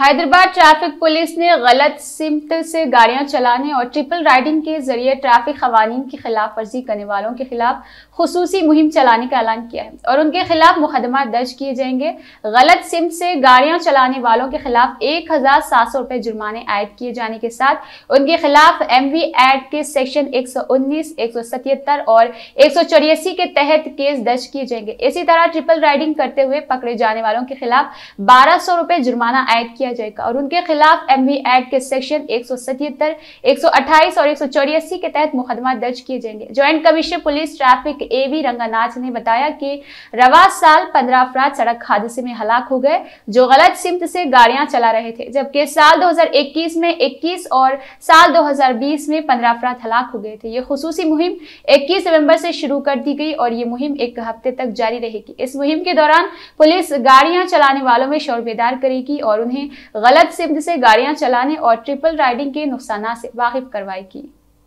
Hyderabad traffic police ने गलत सिमत से गाड़ियां चलाने और ट्रिपल राइडिंग के जरिए ट्रैफिक कवानीन की खिलाफ वर्जी करने वालों के खिलाफ खसूसी मुहिम चलाने का ऐलान किया है और उनके खिलाफ मुकदमा दर्ज किए जाएंगे गलत सिमत से गाड़ियां चलाने वालों के खिलाफ एक हजार सात सौ रुपए जुर्माने ऐड किए जाने के साथ उनके खिलाफ एम वी एड के सेक्शन एक सौ उन्नीस एक सौ सतहत्तर और एक सौ चौरासी के तहत केस दर्ज किए जाएंगे इसी तरह ट्रिपल राइडिंग करते हुए पकड़े जाने वालों के खिलाफ बारह सौ रुपए जुर्माना ऐड किया किया जाएगा और उनके खिलाफ एम वी एक्ट के सेक्शन एक सौ सतहत्तर एक सौ अट्ठाईस और एक सौ चौरासी के तहत मुकदमा दर्ज किए जाएंगे joint commissioner police traffic A V Ranganath ने बताया कि रवा साल पंद्रह अफराध सड़क हादसे में हलाक हो गए जो गलत सिमत से गाड़ियां चला रहे थे जबकि साल दो हजार इक्कीस में इक्कीस और साल दो हजार बीस में पंद्रह अफराध हलाक हो गए थे ये खसूसी मुहिम इक्कीस नवम्बर से शुरू कर दी गई और ये मुहिम एक हफ्ते तक जारी रहेगी इस मुहिम के दौरान पुलिस गाड़ियां चलाने वालों में शोर बेदार करेगी और उन्हें गलत सिमत से गाड़ियां चलाने और ट्रिपल राइडिंग के नुकसान से वाकिफ करवाई की